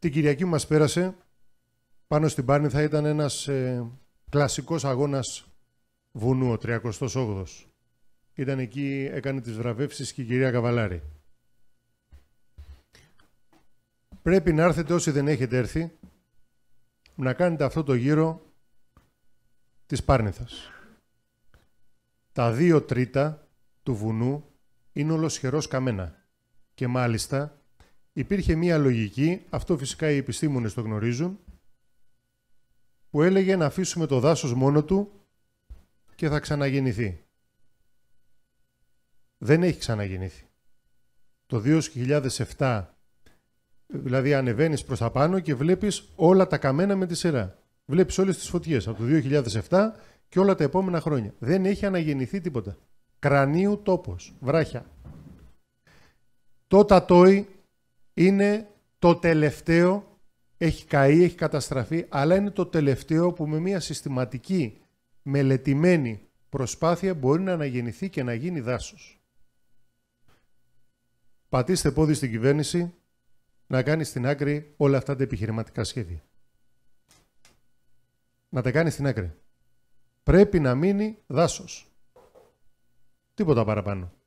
Την Κυριακή μας πέρασε, πάνω στην Πάρνη θα ήταν ένας ε, κλασικός αγώνας βουνού, ο 38ος. Ήταν εκεί, έκανε τις βραβεύσεις και η κυρία Καβαλάρη. Πρέπει να έρθετε όσοι δεν έχετε έρθει, να κάνετε αυτό το γύρο της Πάρνηθας. Τα δύο τρίτα του βουνού είναι ολοσχερός καμένα και μάλιστα υπήρχε μία λογική, αυτό φυσικά οι επιστήμονες το γνωρίζουν, που έλεγε να αφήσουμε το δάσος μόνο του και θα ξαναγεννηθεί. Δεν έχει ξαναγεννήθει. Το 2007, δηλαδή ανεβαίνεις προς τα πάνω και βλέπεις όλα τα καμένα με τη σειρά. Βλέπεις όλες τις φωτιές από το 2007 και όλα τα επόμενα χρόνια. Δεν έχει αναγεννηθεί τίποτα. Κρανίου τόπος, βράχια. Το τατόι είναι το τελευταίο, έχει καεί, έχει καταστραφεί, αλλά είναι το τελευταίο που με μια συστηματική, μελετημένη προσπάθεια μπορεί να αναγεννηθεί και να γίνει δάσος. Πατήστε πόδι στην κυβέρνηση να κάνει στην άκρη όλα αυτά τα επιχειρηματικά σχέδια. Να τα κάνει στην άκρη. Πρέπει να μείνει δάσος. Τίποτα παραπάνω.